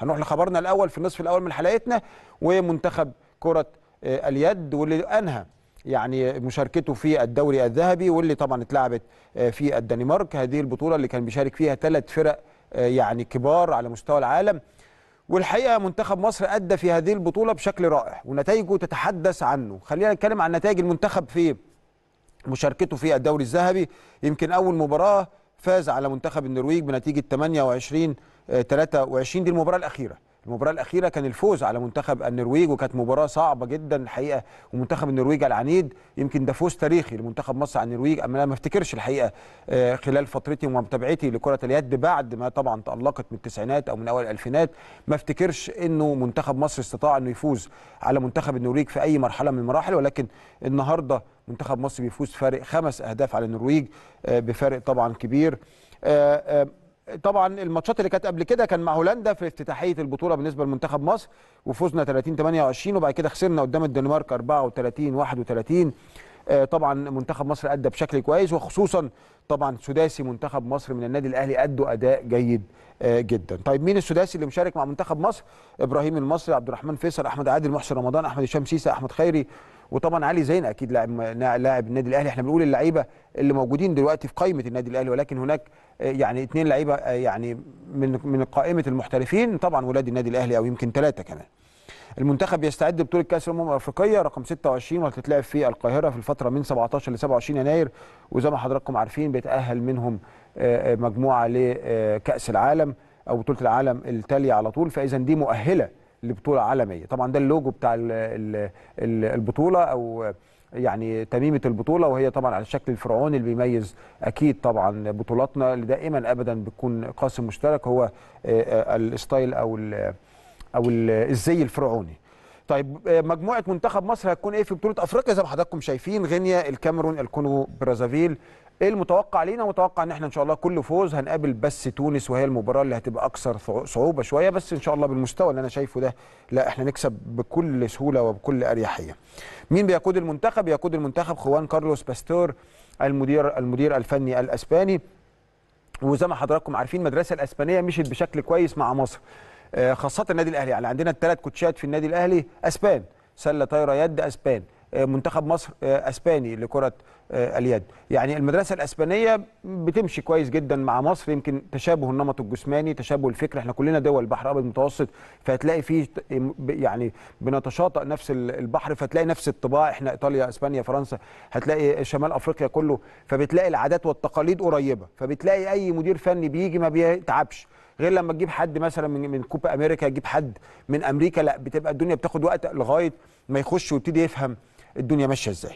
هنروح لخبرنا الاول في النصف الاول من حلقتنا ومنتخب كره آه، اليد واللي انهى يعني مشاركته في الدوري الذهبي واللي طبعا اتلعبت آه، في الدنمارك هذه البطوله اللي كان بيشارك فيها ثلاث فرق آه، يعني كبار على مستوى العالم والحقيقه منتخب مصر ادى في هذه البطوله بشكل رائع ونتائجه تتحدث عنه خلينا نتكلم عن نتائج المنتخب في مشاركته في الدوري الذهبي يمكن اول مباراه فاز على منتخب النرويج بنتيجه 28 23 آه، دي المباراه الاخيره المباراه الاخيره كان الفوز على منتخب النرويج وكانت مباراه صعبه جدا الحقيقه ومنتخب النرويج العنيد يمكن ده فوز تاريخي لمنتخب مصر على النرويج اما انا ما افتكرش الحقيقه آه، خلال فترتي ومتابعتي لكره اليد بعد ما طبعا تالقت من التسعينات او من اول الالفينات ما افتكرش انه منتخب مصر استطاع انه يفوز على منتخب النرويج في اي مرحله من المراحل ولكن النهارده منتخب مصر بيفوز فارق خمس اهداف على النرويج آه، بفارق طبعا كبير آه، طبعا الماتشات اللي كانت قبل كده كان مع هولندا في افتتاحيه البطوله بالنسبه لمنتخب مصر وفوزنا 30 28 وبعد كده خسرنا قدام الدنمارك 34 31 آه، طبعا منتخب مصر ادى بشكل كويس وخصوصا طبعا سداسي منتخب مصر من النادي الاهلي ادوا اداء جيد آه، جدا طيب مين السداسي اللي مشارك مع منتخب مصر ابراهيم المصري عبد الرحمن فيصل احمد عادل محسن رمضان احمد هشام سيسه احمد خيري وطبعا علي زين اكيد لاعب لاعب النادي الاهلي احنا بنقول اللعيبه اللي موجودين دلوقتي في قائمه النادي الاهلي ولكن هناك آه، يعني اثنين لعيبه آه، يعني من من قائمه المحترفين طبعا ولاد النادي الاهلي او يمكن ثلاثه كمان المنتخب يستعد لبطوله كاس الامم الافريقيه رقم 26 وهتتلعب في القاهره في الفتره من 17 ل 27 يناير وزي ما حضراتكم عارفين بيتاهل منهم آه، مجموعه لكاس العالم او بطوله العالم التاليه على طول فاذا دي مؤهله لبطوله عالميه طبعا ده اللوجو بتاع البطوله او يعني تميمه البطوله وهي طبعا على الشكل الفرعوني اللي بيميز اكيد طبعا بطولاتنا اللي دائما ابدا بتكون قاسم مشترك هو آه، آه، الستايل او الـ او الـ الزي الفرعوني طيب آه، مجموعه منتخب مصر هتكون ايه في بطوله افريقيا زي ما حضراتكم شايفين غينيا الكاميرون الكونغو برازافيل ايه المتوقع لينا متوقع ان احنا ان شاء الله كل فوز هنقابل بس تونس وهي المباراه اللي هتبقى اكثر صعوبه شويه بس ان شاء الله بالمستوى اللي انا شايفه ده لا احنا نكسب بكل سهوله وبكل اريحيه مين بيقود المنتخب يقود المنتخب خوان كارلوس باستور المدير المدير الفني الاسباني وزي ما حضراتكم عارفين المدرسه الاسبانيه مشيت بشكل كويس مع مصر آه، خاصه النادي الاهلي يعني عندنا الثلاث كوتشات في النادي الاهلي اسبان سله طايره يد اسبان آه، منتخب مصر آه، اسباني لكره آه، اليد يعني المدرسه الاسبانيه بتمشي كويس جدا مع مصر يمكن تشابه النمط الجسماني تشابه الفكر احنا كلنا دول البحر الابيض المتوسط فهتلاقي فيه يعني بنتشاطئ نفس البحر فتلاقي نفس الطباع احنا ايطاليا اسبانيا فرنسا هتلاقي شمال افريقيا كله فبتلاقي العادات والتقاليد قريبه فبتلاقي اي مدير فني بيجي ما بيتعبش غير لما تجيب حد مثلا من من كوبا امريكا تجيب حد من امريكا لا بتبقى الدنيا بتاخد وقت لغايه ما يخش ويبتدي يفهم الدنيا ماشيه ازاي